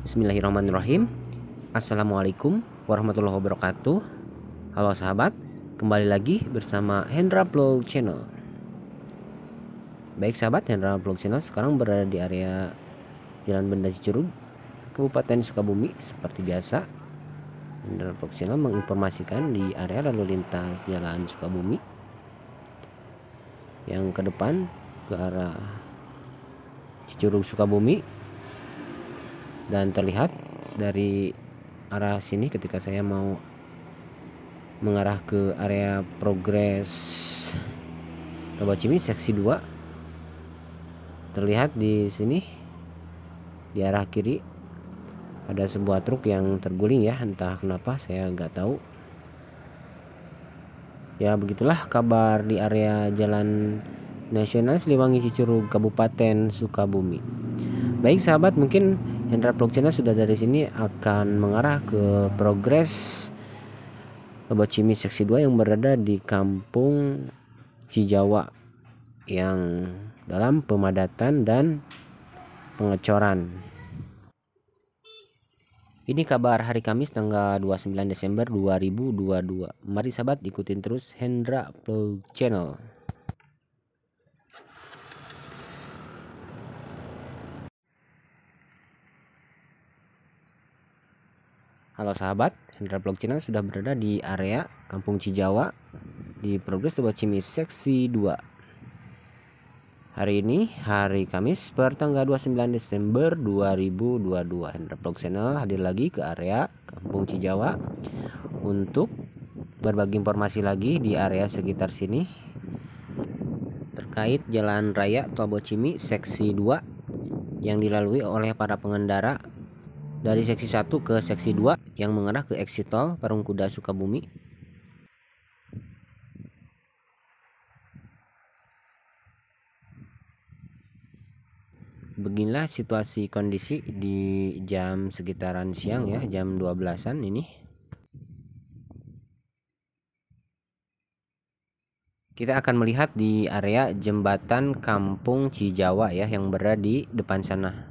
Bismillahirrahmanirrahim. Assalamualaikum warahmatullahi wabarakatuh. Halo sahabat, kembali lagi bersama Hendra Vlog Channel. Baik sahabat, Hendra Vlog Channel sekarang berada di area Jalan Benda Cicurug, Kabupaten Sukabumi seperti biasa. Hendra Vlog Channel menginformasikan di area lalu lintas Jalan Sukabumi yang ke depan ke arah Cicurug Sukabumi dan terlihat dari arah sini ketika saya mau mengarah ke area progres cimi seksi 2 terlihat di sini di arah kiri ada sebuah truk yang terguling ya entah kenapa saya nggak tahu ya begitulah kabar di area jalan nasional Siliwangi Cicurug Kabupaten Sukabumi baik sahabat mungkin Hendra Plogcina sudah dari sini akan mengarah ke progres cimi Seksi 2 yang berada di kampung Cijawa yang dalam pemadatan dan pengecoran. Ini kabar hari Kamis tanggal 29 Desember 2022. Mari sahabat ikutin terus Hendra Plug Channel. Halo sahabat, Hendra Blok Channel sudah berada di area Kampung Cijawa di Progres Tebet Cimis Seksi 2. Hari ini hari Kamis per pertanggal 29 Desember 2022 Hendra Blok Channel hadir lagi ke area Kampung Cijawa untuk berbagi informasi lagi di area sekitar sini terkait Jalan Raya Tobo Cimi Seksi 2 yang dilalui oleh para pengendara dari seksi 1 ke seksi 2 yang mengarah ke exit tol Parung Kuda Sukabumi. Beginilah situasi kondisi di jam sekitaran siang ya, jam 12-an ini. Kita akan melihat di area jembatan Kampung Cijawa ya yang berada di depan sana.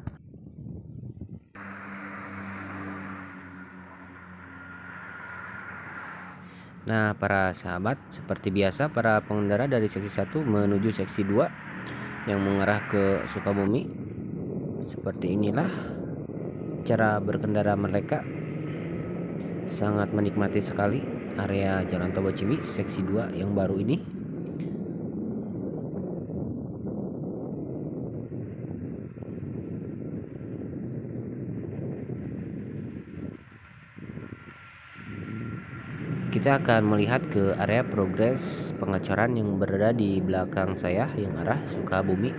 Nah, para sahabat, seperti biasa para pengendara dari seksi 1 menuju seksi 2 yang mengarah ke Sukabumi. Seperti inilah cara berkendara mereka. Sangat menikmati sekali area Jalan Toba Cimi seksi 2 yang baru ini. Kita akan melihat ke area progres pengecoran yang berada di belakang saya yang arah Sukabumi.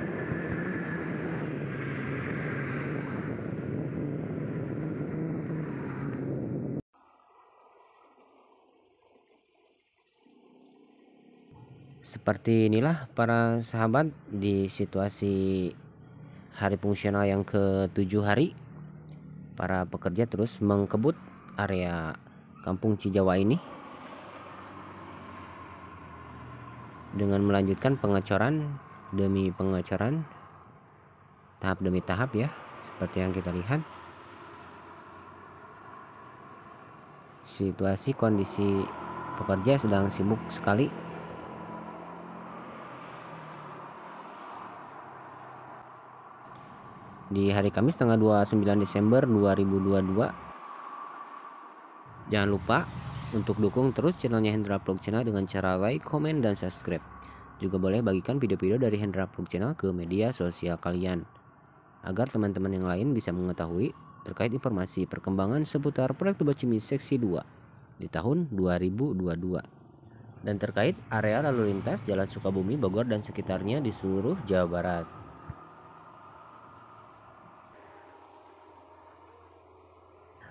Seperti inilah para sahabat di situasi hari fungsional yang ke-7 hari para pekerja terus mengkebut area kampung Cijawa ini dengan melanjutkan pengecoran demi pengecoran tahap demi tahap ya seperti yang kita lihat situasi kondisi pekerja sedang sibuk sekali di hari Kamis tanggal 29 Desember 2022 jangan lupa untuk dukung terus channelnya Hendra Vlog Channel dengan cara like, komen, dan subscribe. Juga boleh bagikan video-video dari Hendra Vlog Channel ke media sosial kalian. Agar teman-teman yang lain bisa mengetahui terkait informasi perkembangan seputar proyek tuba Cimi Seksi 2 di tahun 2022 dan terkait area lalu lintas Jalan Sukabumi, Bogor, dan sekitarnya di seluruh Jawa Barat.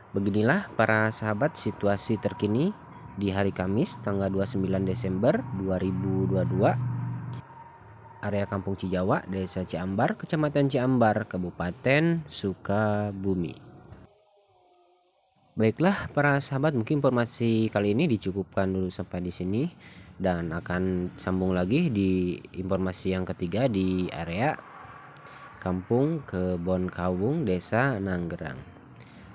Beginilah para sahabat situasi terkini di hari Kamis tanggal 29 Desember 2022 area Kampung Cijawa, Desa Ciambar, Kecamatan Ciambar, Kabupaten Sukabumi. Baiklah para sahabat, mungkin informasi kali ini dicukupkan dulu sampai di sini dan akan sambung lagi di informasi yang ketiga di area Kampung Kebon Kawung, Desa Nanggerang.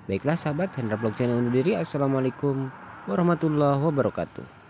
Baiklah sahabat, Hendra Blockchain Channel undur diri. Assalamualaikum warahmatullahi wabarakatuh.